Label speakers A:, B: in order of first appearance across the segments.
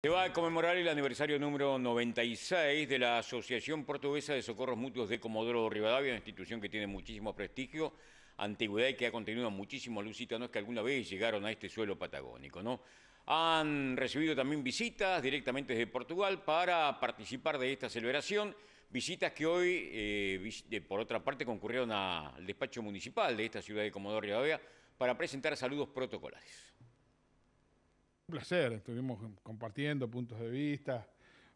A: Se va a conmemorar el aniversario número 96 de la Asociación Portuguesa de Socorros Mutuos de Comodoro Rivadavia, una institución que tiene muchísimo prestigio, antigüedad y que ha contenido a muchísimos lusitanos que alguna vez llegaron a este suelo patagónico. ¿no? Han recibido también visitas directamente desde Portugal para participar de esta celebración, visitas que hoy, eh, por otra parte, concurrieron al despacho municipal de esta ciudad de Comodoro Rivadavia para presentar saludos protocolares
B: un placer, estuvimos compartiendo puntos de vista,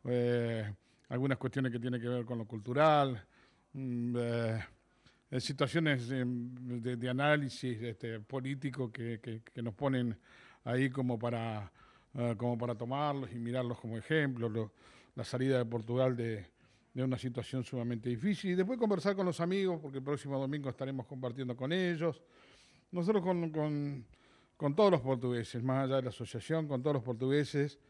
B: eh, algunas cuestiones que tienen que ver con lo cultural, mm, eh, eh, situaciones de, análisis este, político que, nos ponen ahí como para, como para tomarlos y mirarlos como ejemplo, la salida de Portugal de, una situación sumamente difícil y después conversar con los amigos, porque el próximo domingo estaremos compartiendo con ellos. Nosotros con con todos los portugueses, más allá de la asociación, con todos los portugueses.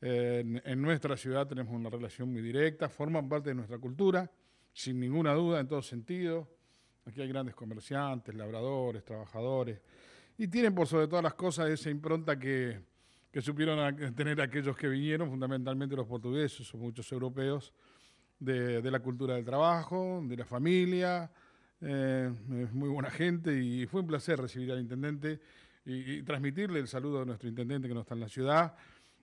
B: en, nuestra ciudad tenemos una relación muy directa, forman parte de nuestra cultura, sin ninguna duda, en todo sentido. Aquí hay grandes comerciantes, labradores, trabajadores, y tienen por sobre todas las cosas esa impronta que, supieron tener aquellos que vinieron, fundamentalmente los portugueses o muchos europeos, de, la cultura del trabajo, de la familia. Eh, es muy buena gente y fue un placer recibir al intendente y, transmitirle el saludo a nuestro intendente que no está en la ciudad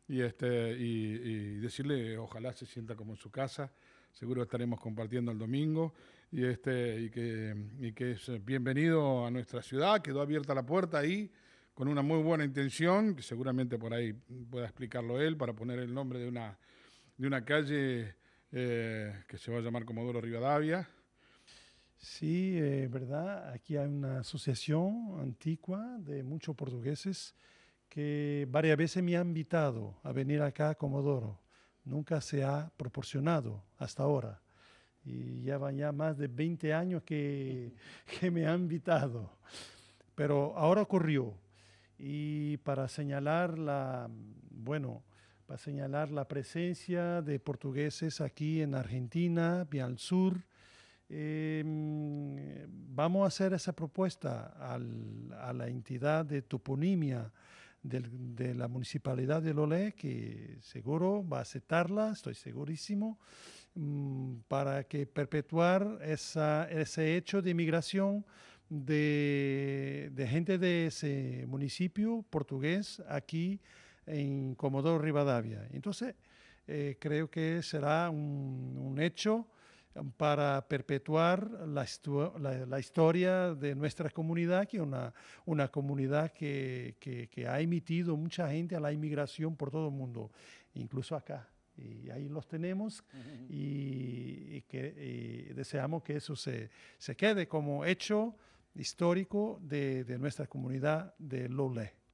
B: y, este, y, decirle ojalá se sienta como en su casa. Seguro estaremos compartiendo el domingo y, este, y, que, que es bienvenido a nuestra ciudad. Quedó abierta la puerta ahí con una muy buena intención, que seguramente por ahí pueda explicarlo él, para poner el nombre de una, de una calle eh, que se va a llamar Comodoro Rivadavia,
C: Sí, es eh, verdad, aquí hay una asociación antigua de muchos portugueses que varias veces me ha invitado a venir acá a Comodoro. Nunca se ha proporcionado hasta ahora. Y ya van ya más de 20 años que, que me han invitado. Pero ahora ocurrió. Y para señalar la, bueno, para señalar la presencia de portugueses aquí en Argentina, bien al sur, em, vamos a hacer esa propuesta a la entidad de toponimia de la municipalidad de Lolé, que seguro va a aceptarla, estoy segurísimo, mm, para que perpetuar ese hecho de inmigración de, gente de ese municipio portugués aquí en Comodoro Rivadavia. Entonces, eh, creo que será un, un hecho para perpetuar la, la, historia de nuestra comunidad, que es una, una comunidad que, ha emitido mucha gente a la inmigración por todo el mundo, incluso acá. Y ahí los tenemos y, que deseamos que eso se, quede como hecho histórico de, nuestra comunidad de Lole.